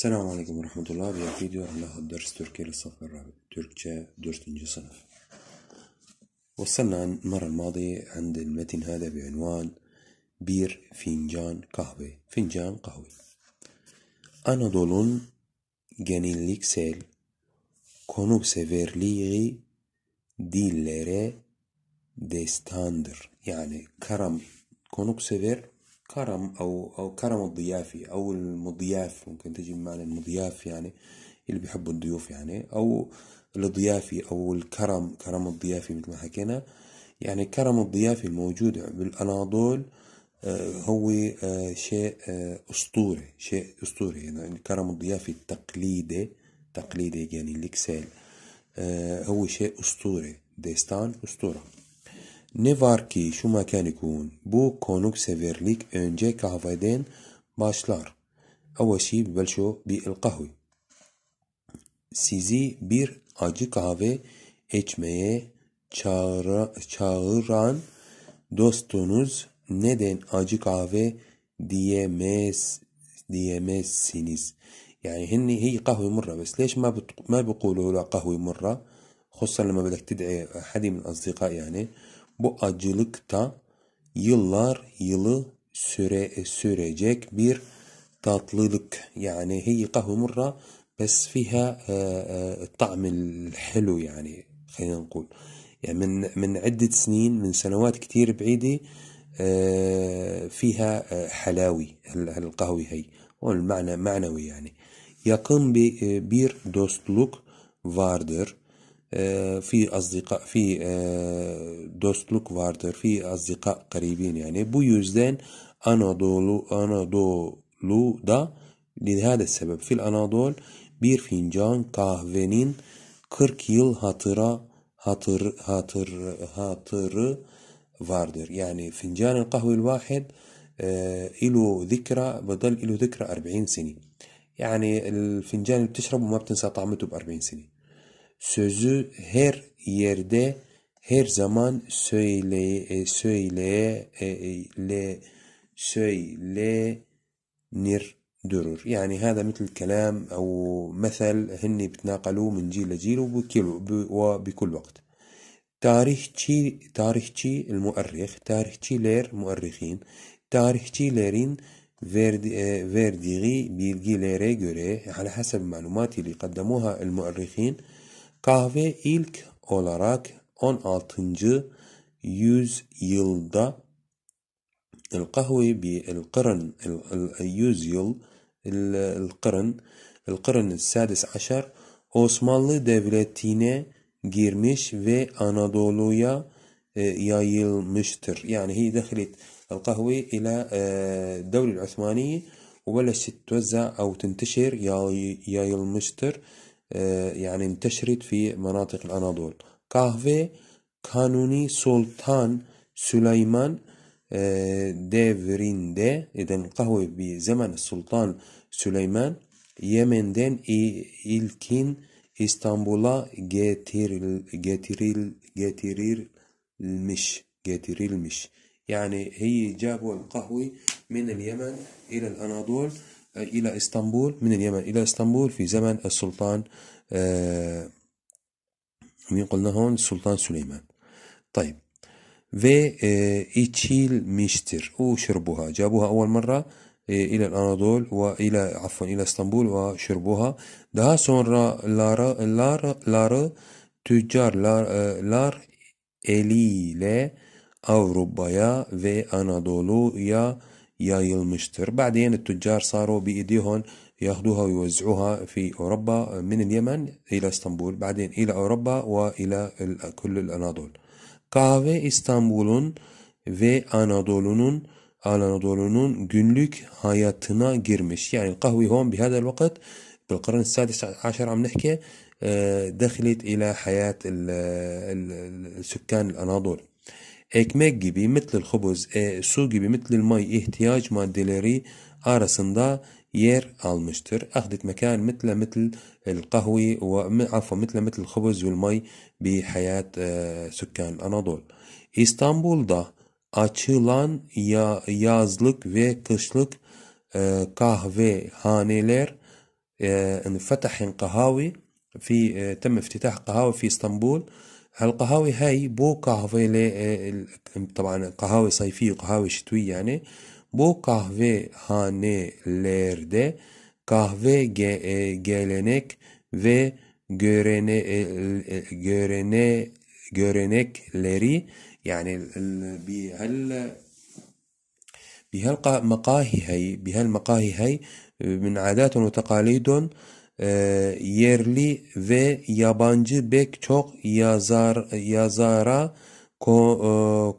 Selamun Aleyküm ve Rahmetullah. Bir video Allah ders Türkiye ile صف الرابع Türkçe 4. sınıf. وصلنا المرة الماضية metin المتن هذا بعنوان bir fincan kahve. Fincan kahve. Anadolu'nun genelliksel severliği dillere destandır. Yani karam konuk sever. كرم أو أو كرم الضيافي أو المضياف ممكن تجي بمعنى المضياف يعني اللي بيحبوا الضيوف يعني أو الضيافي أو الكرم كرم الضيافي مثل ما حكينا يعني كرم الضيافي الموجود بالأناضول آه، هو آه، شيء آه، أسطوري شيء أسطوري يعني كرم الضيافي التقليدي تقليدي يعني الإكسال هو شيء أسطوري ديستان أسطورة Ne var ki şu mekanikun bu konuk severlik önce kahveden başlar. Evvel şey bi el kahve. Sizi bir acı kahve içmeye çağıra, çağıran dostunuz neden acı kahve diyemez diyemezsiniz. يعني هن هي قهوة مرة بس ليش ما بت... ما بيقولوا kahve mırra, مرة خصوصا لما بدك تدعي حد من الأصدقاء يعني Bu acılık da yıllar yılı süre sürecek bir tatlılık يعني هي قهوة مرة بس فيها الطعم الحلو يعني خلينا نقول يعني من من عدة سنين من سنوات كتير بعيدة فيها حلاوي القهوة هي والمعنى معنوي يعني يقوم ببير دوستلوك فاردر Ee, fi azdika fi e, dostluk vardır. Fi azdika karibin yani. Bu yüzden Anadolu Anadolu'da lihada sebep fil Anadol bir fincan kahvenin 40 yıl hatıra hatır hatır hatırı vardır. Yani fincan kahve vahid له ذكرى بضل له ذكرى 40 سنة يعني الفنجان اللي بتشربه ما بتنسى طعمته ب 40 سنة sözü her yerde her zaman söyle e, söyle e, e, le söylenir درر يعني هذا مثل كلام أو مثل هني بتناقلوه من جيل لجيل وبكل وقت تاريخشي تاريخشي المؤرخ تاريخشي لير مؤرخين تاريخشي ليرين فيرديغي بيلجي ليري جوري على حسب معلوماتي اللي قدموها المؤرخين Kahve ilk olarak 16. yüzyılda القهوة بالقرن اليوزيل القرن القرن السادس عشر Osmanlı Devleti'ne girmiş ve Anadolu'ya e, yayılmıştır. Yani هي دخلت القهوة إلى الدولة العثمانية وبلشت تتوزع أو تنتشر yayılmıştır. آه، يعني انتشرت في مناطق الأناضول قهوة كانوني سلطان سليمان ديفرين آه، دي إذا القهوة بزمن السلطان سليمان يمن دين إلكين إسطنبولا جاتيريل جاتيريل مش جاتيريل مش يعني هي جابوا القهوة من اليمن إلى الأناضول إلى إسطنبول من اليمن إلى إسطنبول في زمن السلطان آه، مين قلنا هون السلطان سليمان طيب في آه، إيتشيل ميشتر وشربوها جابوها أول مرة آه، إلى الأناضول وإلى عفوا إلى إسطنبول وشربوها دها sonra لارا لارا لارا لار إلي لأوروبا يا في أناضولو يا يا يلمشتر بعدين التجار صاروا بإيديهم ياخدوها ويوزعوها في أوروبا من اليمن إلى اسطنبول بعدين إلى أوروبا وإلى كل الأناضول kahve اسطنبول في أناضولون أناضولون جنلوك حياتنا جرمش يعني القهوة هون بهذا الوقت بالقرن السادس عشر عم نحكي آه، دخلت إلى حياة السكان الأناضول ekmek gibi mitli hubuz e, su gibi mitli may ihtiyaç maddeleri arasında yer almıştır. Ahdet mekan mitle mitl el ve mitle mitl وعفوا ve may bi hayat e, سكان Anadolu. İstanbul'da açılan ya, yazlık ve kışlık e, kahve haneler kahvehaneler انفتح قهاوي في تم افتتاح قهاوي في اسطنبول هالقهاوي هاي بو قهوة إيه، طبعا قهاوي صيفية وقهاوي شتوية يعني بو قهوة هاني ليردة قهوة إيه، جيلينيك ve görene görene ليري يعني بهال بهالمقاهي هاي بهالمقاهي هاي من عادات وتقاليد Ee, yerli ve yabancı pek çok yazar yazara ko, e,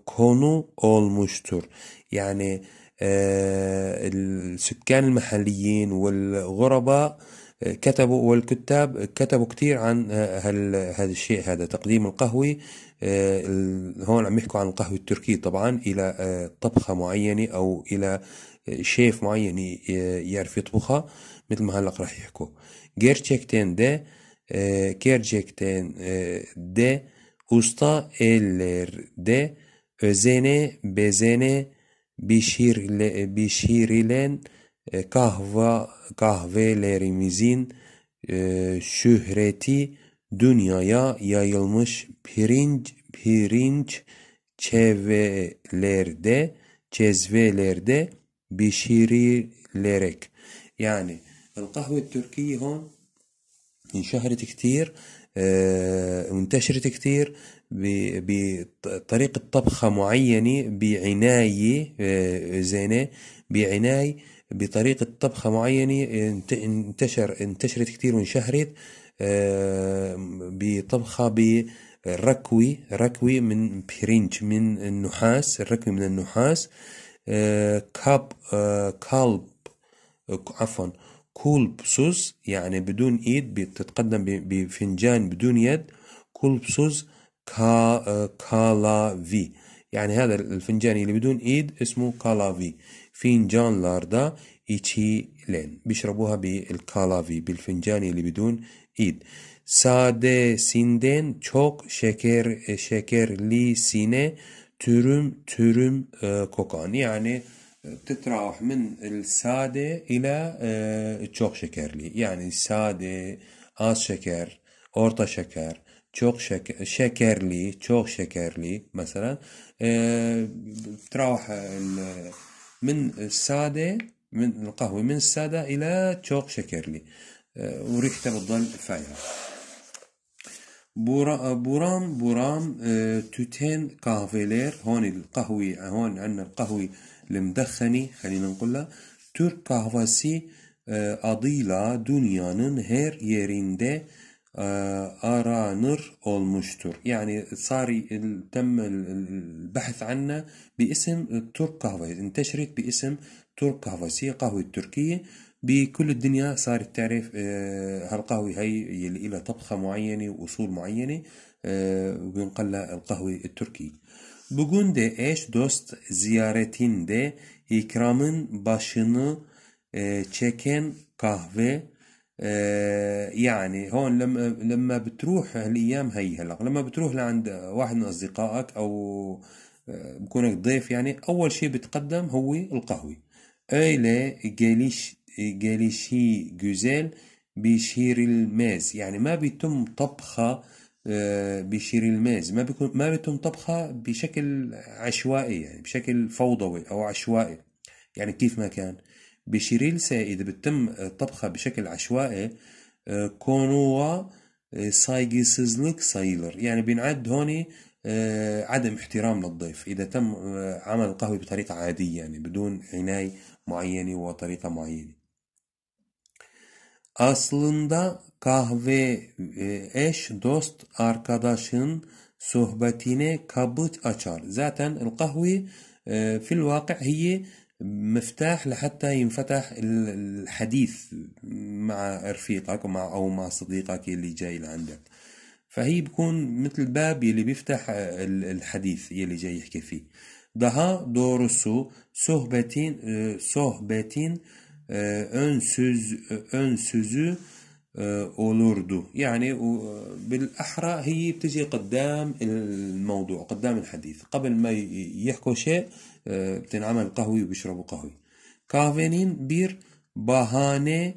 konu olmuştur. Yani e, sükken mahalliyin ve guraba كتبوا والكتاب كتبوا كتير عن آه، هذا الشيء هذا تقديم القهوة آه، هون عم يحكوا عن القهوة التركية طبعا إلى آه، طبخة معينة أو إلى شيف معين يعرف يطبخها مثل ما هلق راح يحكوا gerçekten de دي de usta ellerde özene bezene pişirile, pişirilen e, kahve kahvelerimizin e, şöhreti dünyaya yayılmış pirinç pirinç çevelerde cezvelerde pişirilerek yani القهوة التركية هون انشهرت كتير انتشرت كتير بطريقة طبخة معينة بعناية زينة بعناية بطريقة طبخة معينة انتشر انتشرت كتير وانشهرت آه، بطبخة بركوي ركوي من برينج من النحاس الركوي من النحاس آه، كاب آه، كالب عفوا كولبسوس يعني بدون ايد بتتقدم بفنجان بدون يد كولبسوس كا في يعني هذا الفنجان اللي بدون ايد اسمه في fincanlarda içilen. Bişrabuha bil kalavi bil fincaniyeli bidun id. Sadesinden çok şeker e, şekerlisine türüm türüm e, kokan. Yani تتراوح من السادة إلى çok şekerli. Yani sade, az şeker, orta şeker, çok şeker, şekerli, çok şekerli mesela. تراوح e, من الساده من القهوه من الساده الى تشوك شكرلي آه، وريحته بتضل فايره آه، بورام بورام آه، توتين كافيلير هون القهوة هون عندنا القهوة المدخني خلينا نقولها تور كافاسي أضيلا دنيانن هير يريندي آه، ارانر اولمشتر يعني صار تم البحث عنها باسم ترك قهوة انتشرت باسم ترك قهوة قهوة تركيه بكل الدنيا صارت تعرف هالقهوة هي اللي لها طبخة معينة وأصول معينة وبنقال القهوة التركية Bugün de eş dost ziyaretinde ikramın başını e, çeken kahve آه، يعني هون لما لما بتروح هالايام هي هلا لما بتروح لعند واحد من اصدقائك او آه، بكونك ضيف يعني اول شيء بتقدم هو القهوه ايلي جاليش جاليشي جوزيل بشير الماز يعني ما بيتم طبخها آه، بشير الماز ما بيكون ما بيتم طبخها بشكل عشوائي يعني بشكل فوضوي او عشوائي يعني كيف ما كان بشيريلسا إذا بتم طبخها بشكل عشوائي آه، كونوا آه، سايجيسزلك سايلر يعني بينعد هوني آه، عدم احترام للضيف إذا تم عمل القهوة بطريقة عادية يعني بدون عناية معينة وطريقة معينة Aslında kahve eş, dost, arkadaşın sohbetine kabut açar. Zaten القهوة في الواقع هي مفتاح لحتى ينفتح الحديث مع رفيقك ومع او مع صديقك اللي جاي لعندك فهي بكون مثل باب يلي بيفتح الحديث يلي جاي يحكي فيه دها دور سو sohbetin ön انسوز انسوزو ونوردو يعني بالأحرى هي بتجي قدام الموضوع قدام الحديث قبل ما يحكوا شيء بتنعمل قهوي وبيشربوا قهوي كافينين بير bahane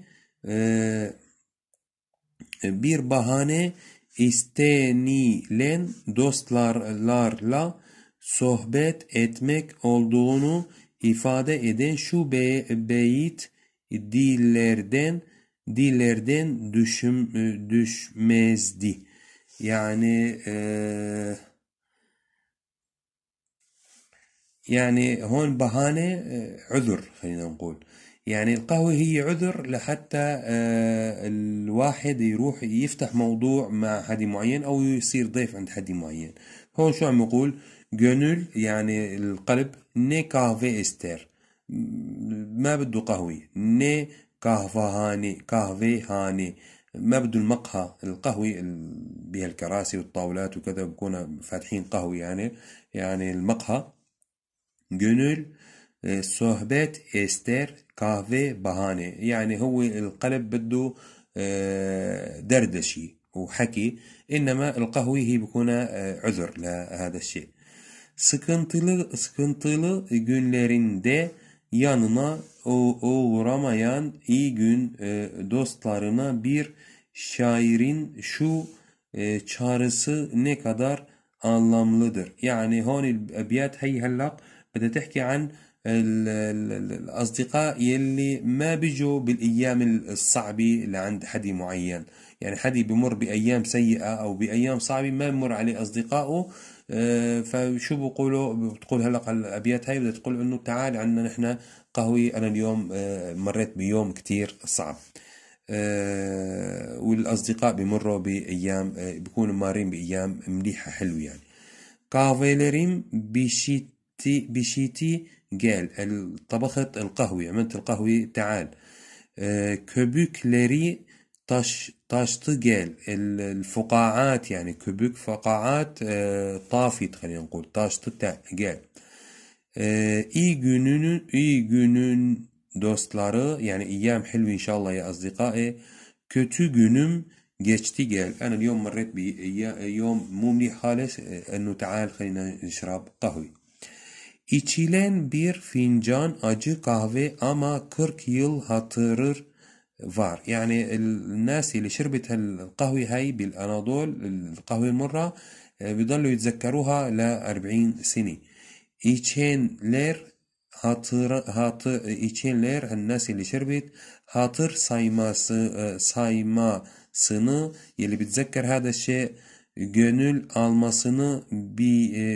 bir bahane istenilen dostlarla sohbet etmek olduğunu ifade eden şu be beyit dillerden dillerden düşüm, e, düşmezdi. Yani e, يعني هون بهانة عذر خلينا نقول يعني القهوة هي عذر لحتى الواحد يروح يفتح موضوع مع حد معين أو يصير ضيف عند حد معين هون شو عم يقول جنول يعني القلب ني كافي استر ما بده قهوة ني هاني هاني ما بده المقهى القهوي بها الكراسي والطاولات وكذا بكون فاتحين قهوي يعني يعني المقهى جنول صهبت استر كافي بهاني يعني هو القلب بده آه، دردشي وحكي انما القهوي هي بكون آه، عذر لهذا الشيء sıkıntılı جنلرين ده yanına uğramayan iyi gün e, dostlarına bir şairin şu e, çağrısı ne kadar anlamlıdır. Yani هون الابيات هي هلا بدها تحكي عن الأصدقاء يلي ما بيجوا بالأيام الصعبة لعند حد معين يعني حد بمر بأيام سيئة أو بأيام صعبة ما بمر عليه أصدقائه آه، فشو بقولوا بتقول هلا الابيات هاي بدها تقول انه تعال عنا نحن قهوي انا اليوم آه، مريت بيوم كتير صعب آه، والاصدقاء بمروا بايام بيكونوا مارين بايام مليحه حلوه يعني كافيليريم بشيتي بشيتي قال طبخت القهوة عملت القهوة تعال كوبوكليري طش طاشت جيل الفقاعات يعني كبك فقاعات طافت خلينا نقول طاشت جيل iyi gününün iyi günün dostları yani ايام حلوه ان شاء الله يا اصدقائي kötü günüm geçti gel انا اليوم مريت بيوم مو مليح خالص انه تعال خلينا نشرب قهوه İçilen bir fincan acı kahve ama 40 yıl hatırır فار يعني الناس اللي شربت القهوة هاي بالأناضول القهوة المرة آه، بيضلوا يتذكروها لأربعين سنة إيتشين لير هاتر هات إيتشين لير الناس اللي شربت هاتر سايما آه، سايما سنو يلي بتذكر هذا الشيء بي آه،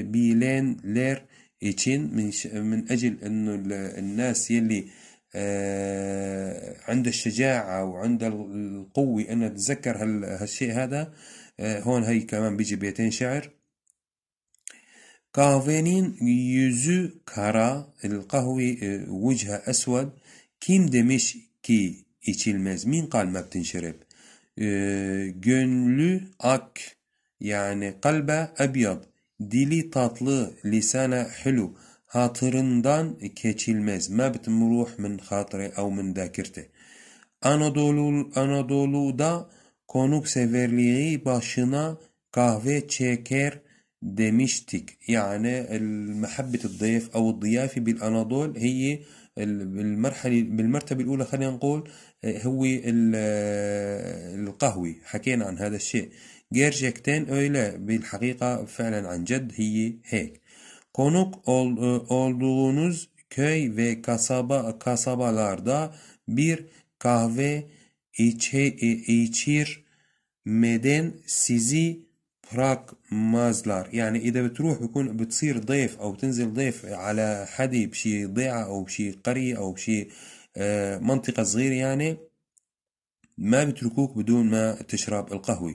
بيلين لير إيتشين من, من أجل أنه الناس يلي آه، عند الشجاعة وعند القوة أن تذكر هالشيء هذا آه، هون هي كمان بيجي بيتين شعر كافينين يزو كارا القهوة آه، وجهها أسود كيم دمش كي يشيلمز مين قال ما بتنشرب جنلو أك يعني قلبه أبيض ديلي تاطلو لسانه حلو hatırından keçilmez. Mebt muruh min hatırı ev min zekirti. Anadolu, Anadolu'da konukseverliği başına kahve çeker demiştik. Yani محبة الضيف أو الضيافة بالأناضول هي بالمرحلة بالمرتبة الأولى خلينا نقول هو القهوة حكينا عن هذا الشيء جيرجكتين أولا بالحقيقة فعلا عن جد هي هيك Konuk ol, e, olduğunuz köy ve kasaba kasabalarda bir kahve içe, e, içirmeden sizi براكمازلار يعني اذا بتروح بكون بتصير ضيف او تنزل ضيف على حدي بشي ضيعه او بشي قريه او بشي آه، منطقه صغيره يعني ما بتركوك بدون ما تشرب القهوه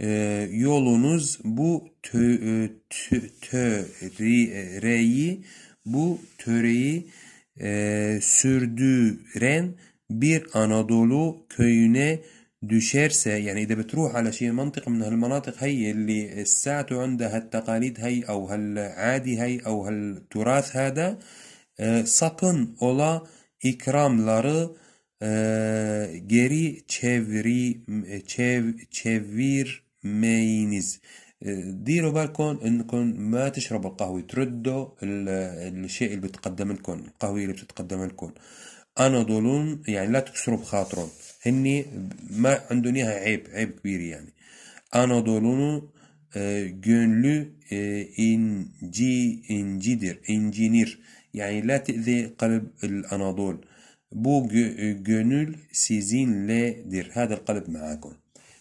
e, yolunuz bu tö, e, tö, töreyi e, bu töreyi e, sürdüren bir Anadolu köyüne düşerse yani şey mantık بتروح على شيء منطقة li هالمناطق هي اللي الساعته عندها هالتقاليد هي أو هالعادي هي أو هالتراث هذا sakın ola ikramları e, geri çeviri çev, çevir مايونيز آه، ديروا بالكم انكم ما تشربوا القهوه تردوا الشيء اللي بتقدم لكم القهوه اللي بتتقدم لكم اناضولون يعني لا تكسروا بخاطرهم هني ما عندهم اياها عيب عيب كبير يعني اناضولون آه، آه، انجي inci انجينير يعني لا تاذي قلب الاناضول بو anadol. سيزين لا دير هذا القلب معاكم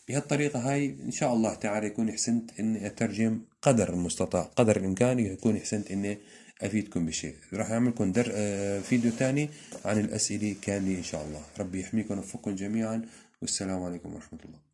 بهالطريقة هاي إن شاء الله تعالى يكون حسنت إني أترجم قدر المستطاع قدر الإمكان يكون حسنت إني أفيدكم بشيء راح أعملكم در آه، فيديو ثاني عن الأسئلة كاملة إن شاء الله ربي يحميكم ويوفقكم جميعا والسلام عليكم ورحمة الله